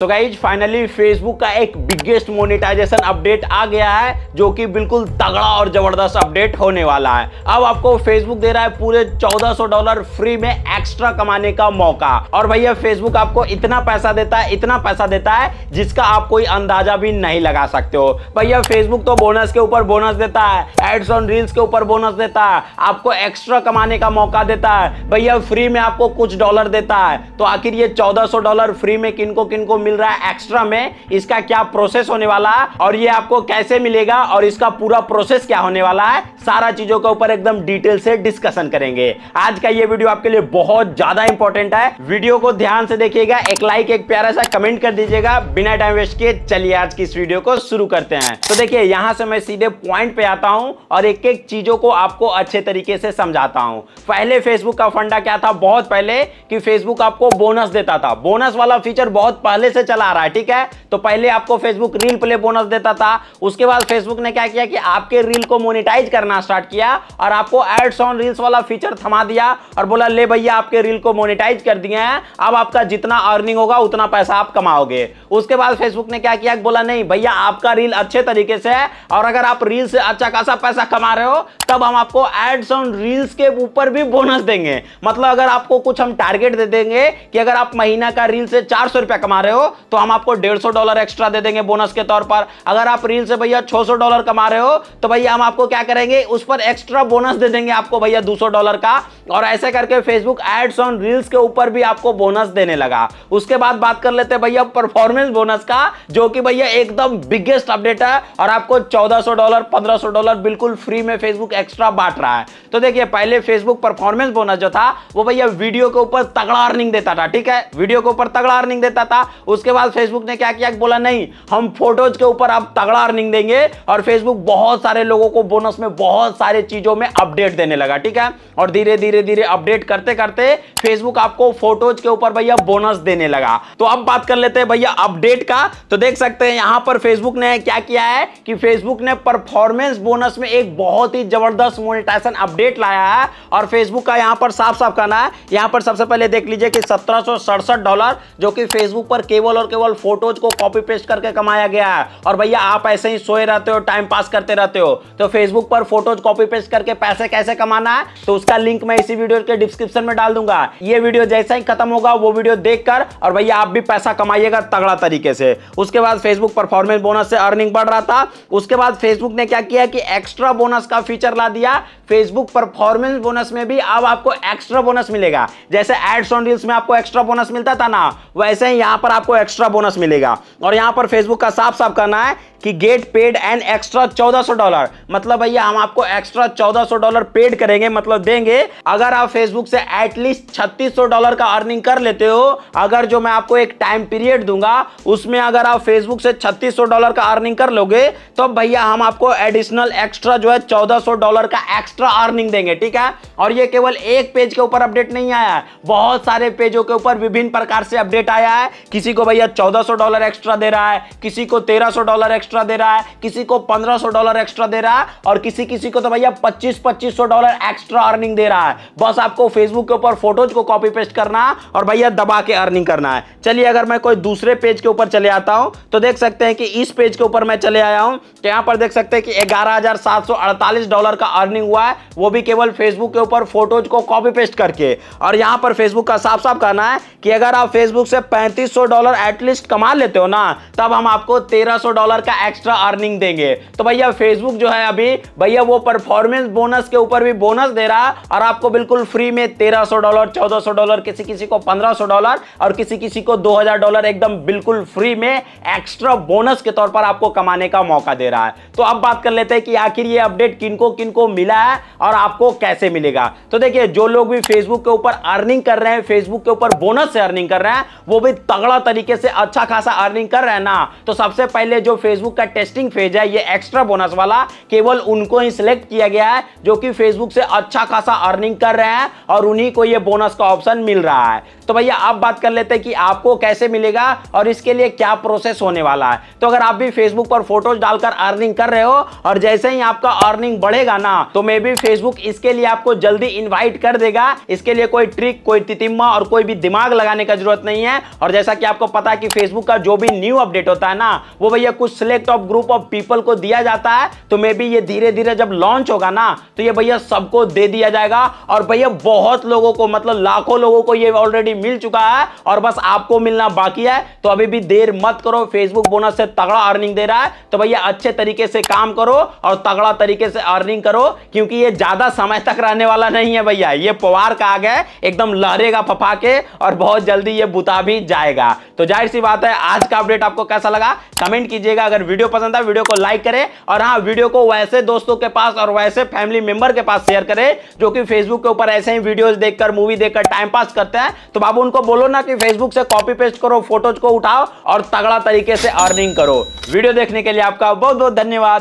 तो guys finally Facebook का एक बिगेस्ट मोनेटाइजेशन अपडेट आ गया है जो कि बिल्कुल तगड़ा और जबरदस्त अपडेट होने वाला है अब आपको फेसबुक दे रहा है पूरे 1400 डॉलर फ्री में एक्स्ट्रा कमाने का मौका और भैया फेसबुक आपको इतना पैसा देता है इतना पैसा देता है जिसका आप कोई अंदाजा भी नहीं लगा सकते हो भैया फेसबुक तो बोनस के ऊपर बोनस देता है एड्स ऑन रील्स के ऊपर बोनस देता है आपको एक्स्ट्रा कमाने का मौका देता है भैया फ्री में आपको कुछ डॉलर देता है तो आखिर ये चौदह डॉलर फ्री में किनको किनको मिल रहा है एक्स्ट्रा में इसका क्या प्रोसेस होने वाला है और ये आपको कैसे मिलेगा और इसका पूरा प्रोसेस क्या होने वाला है सारा चीजों के ऊपर एकदम डिटेल से डिस्कशन करेंगे आज का ये वीडियो आपके लिए बहुत ज्यादा इंपॉर्टेंट है वीडियो को ध्यान से देखिएगा एक लाइक एक प्यारा सा कमेंट कर दीजिएगा बिना टाइम वेस्ट किए चलिए आज की इस वीडियो को शुरू करते हैं तो देखिए यहाँ से मैं सीधे पॉइंट पे आता हूँ और एक एक चीजों को आपको अच्छे तरीके से समझाता हूँ पहले फेसबुक का फंडा क्या था बहुत पहले कि फेसबुक आपको बोनस देता था बोनस वाला फीचर बहुत पहले से चला रहा है ठीक है तो पहले आपको फेसबुक रील प्ले बोनस देता था उसके बाद फेसबुक ने क्या किया कि आपके रील को मोनिटाइज करना स्टार्ट किया और आपको एड्स ऑन रील्स वाला फीचर थमा दिया और बोला ले भैया आपके रील को मोनिटाइज कर दिया है अब आपका जितना अर्निंग होगा उतना पैसा आप कमाओगे उसके बाद फेसबुक ने क्या किया बोला नहीं भैया आपका रील अच्छे तरीके से है और अगर आप रील से अच्छा खासा पैसा कमा रहे हो तब हम आपको एड्स ऑन रील्स के ऊपर भी बोनस देंगे मतलब अगर आपको कुछ हम टारगेट दे देंगे कि अगर आप महीना का रील से चार सौ रुपया कमा रहे हो तो हम आपको डेढ़ सौ डॉलर एक्स्ट्रा दे देंगे बोनस के तौर पर अगर आप रील से भैया छह सौ डॉलर कमा रहे हो तो भैया हम आपको क्या करेंगे उस पर एक्स्ट्रा बोनस दे देंगे आपको भैया दो डॉलर का और ऐसे करके फेसबुक एड्स ऑन रील्स के ऊपर भी आपको बोनस देने लगा उसके बाद बात कर लेते भैया परफॉर्मेंस बोनस का जो कि भैया एकदम बिगेस्ट अपडेट है और आपको 1400 डॉलर 1500 डॉलर बिल्कुल फ्री में फेसबुक एक्स्ट्रा बांट रहा है तो देखिए पहले फेसबुक परफॉर्मेंस बोनस जो था वो भैया वीडियो के ऊपर तगड़ा अर्निंग देता था ठीक है वीडियो के ऊपर तगड़ा अर्निंग देता था उसके बाद फेसबुक ने क्या किया बोला नहीं हम फोटोज के ऊपर आप तगड़ा अर्निंग देंगे और फेसबुक बहुत सारे लोगों को बोनस में बहुत सारे चीजों में अपडेट देने लगा ठीक है और धीरे धीरे धीरे अपडेट करते करते फेसबुक आपको फोटोज के ऊपर भैया बोनस देने लगा तो अब बात कर लेते हैं भैया अपडेट का तो देख सकते हैं यहां पर फेसबुक ने क्या किया है कि फेसबुक ने परफॉर्मेंस बोनस में एक बहुत ही जबरदस्त मोनिटाइजेशन अपडेट लाया है और फेसबुक का यहां पर साफ साफ कहना है यहां पर सबसे पहले देख लीजिए कि सत्रह डॉलर जो कि फेसबुक पर केवल केवल और केवल फोटोज को कॉपी पेस्ट करके कमाया गया है और भैया आप ऐसे ही सोए रहते हो टाइम पास करते रहते हो तो फेसबुक पर फोटोज कॉपी पेस्ट करके पैसे कैसे कमाना है तो उसका लिंक मैं इसी वीडियो के डिस्क्रिप्शन में डाल दूंगा ये वीडियो जैसा ही खत्म होगा वो वीडियो देख और भैया आप भी पैसा कमाइएगा तगड़ा तरीके से उसके बाद फेसबुक परफॉर्मेंस बोनस से अर्निंग बढ़ रहा था उसके बाद फेसबुक ने क्या किया कि एक्स्ट्रा बोनस का फीचर ला दिया फेसबुक परफॉर्मेंस बोनस में भी अब आपको एक्स्ट्रा बोनस मिलेगा जैसे एड्स ऑन रील्स में आपको एक्स्ट्रा बोनस मिलता था ना वैसे ही यहां पर आप आपको एक्स्ट्रा बोनस मिलेगा और यहाँ पर फेसबुक का साफ साफ करना है कि get paid and extra 1400 dollar मतलब भैया हम आपको एक्स्ट्रा 1400 डॉलर पेड करेंगे मतलब देंगे अगर आप फेसबुक से एटलीस्ट 3600 डॉलर का अर्निंग कर लेते हो अगर जो मैं आपको एक टाइम पीरियड दूंगा उसमें अगर आप फेसबुक से 3600 डॉलर का अर्निंग कर लोगे तो भैया हम आपको एडिशनल एक्स्ट्रा जो है 1400 डॉलर का एक्स्ट्रा अर्निंग देंगे ठीक है और ये केवल एक पेज के ऊपर अपडेट नहीं आया है बहुत सारे पेजों के ऊपर विभिन्न प्रकार से अपडेट आया है किसी को भैया चौदह डॉलर एक्स्ट्रा दे रहा है किसी को तेरह डॉलर एक्स्ट्रा एक्स्ट्रा दे रहा है किसी को पंद्रह सौ डॉलर एक्स्ट्रा दे रहा है और किसी किसी को तो भैया पच्चीस पच्चीस सौ डॉलर एक्स्ट्रा अर्निंग दे रहा है बस आपको फेसबुक के ऊपर फोटोज को कॉपी पेस्ट करना और भैया दबा के अर्निंग करना है चलिए अगर मैं कोई दूसरे पेज के ऊपर चले आता हूँ तो देख सकते हैं कि इस पेज के ऊपर मैं चले आया हूँ तो यहाँ पर देख सकते हैं कि ग्यारह डॉलर का अर्निंग हुआ है वो भी केवल फेसबुक के ऊपर फोटोज को कॉपी पेस्ट करके और यहाँ पर फेसबुक का साफ साफ कहना है कि अगर आप फेसबुक से 3500 डॉलर एटलीस्ट कमा लेते हो ना तब हम आपको 1300 डॉलर का एक्स्ट्रा अर्निंग देंगे तो भैया फेसबुक जो है अभी भैया वो परफॉर्मेंस बोनस के ऊपर भी बोनस दे रहा और आपको बिल्कुल फ्री में 1300 डॉलर 1400 डॉलर किसी किसी को 1500 डॉलर और किसी किसी को हजार डॉलर एकदम बिल्कुल फ्री में एक्स्ट्रा बोनस के तौर पर आपको कमाने का मौका दे रहा है तो अब बात कर लेते हैं कि आखिर ये अपडेट किनको किनको मिला है और आपको कैसे मिलेगा तो देखिए जो लोग भी फेसबुक के ऊपर अर्निंग कर रहे हैं फेसबुक के ऊपर बोनस से अर्निंग कर रहे हैं वो भी तगड़ा तरीके से अच्छा खासा अर्निंग कर रहे हैं ना तो सबसे पहले जो फेसबुक फेसबुक का टेस्टिंग फेज है ये एक्स्ट्रा बोनस वाला केवल उनको ही सिलेक्ट किया गया है जो कि फेसबुक से अच्छा खासा अर्निंग कर रहे हैं और उन्हीं को ये बोनस का ऑप्शन मिल रहा है तो भैया अब बात कर लेते हैं कि आपको कैसे मिलेगा और इसके लिए क्या प्रोसेस होने वाला है तो अगर आप भी फेसबुक पर फोटोज डालकर अर्निंग कर रहे हो और जैसे ही आपका अर्निंग बढ़ेगा ना तो मे भी फेसबुक इसके लिए आपको जल्दी इन्वाइट कर देगा इसके लिए कोई ट्रिक कोई तितिम्मा और कोई भी दिमाग लगाने का जरूरत नहीं है और जैसा कि आपको पता है कि फेसबुक का जो भी न्यू अपडेट होता है ना वो भैया कुछ है तो अब ग्रुप ऑफ पीपल को दिया जाता है तो मे बी ये धीरे धीरे जब लॉन्च होगा ना तो ये भैया सबको दे दिया जाएगा और भैया बहुत लोगों को मतलब लाखों लोगों को ये ऑलरेडी मिल चुका है और बस आपको मिलना बाकी है तो अभी भी देर मत करो फेसबुक बोनस से तगड़ा अर्निंग दे रहा है तो भैया अच्छे तरीके से काम करो और तगड़ा तरीके से अर्निंग करो क्योंकि ये ज्यादा समय तक रहने वाला नहीं है भैया ये पवार का आग है एकदम लहरेगा फफा के और बहुत जल्दी ये बुता भी जाएगा तो जाहिर सी बात है आज का अपडेट आपको कैसा लगा कमेंट कीजिएगा अगर वीडियो पसंद आए वीडियो को लाइक करें और हाँ वीडियो को वैसे दोस्तों के पास और वैसे फैमिली मेंबर के पास शेयर करें जो कि फेसबुक के ऊपर ऐसे ही वीडियोस देखकर मूवी देखकर टाइम पास करते हैं तो बाबू उनको बोलो ना कि फेसबुक से कॉपी पेस्ट करो फोटोज को उठाओ और तगड़ा तरीके से अर्निंग करो वीडियो देखने के लिए आपका बहुत बहुत धन्यवाद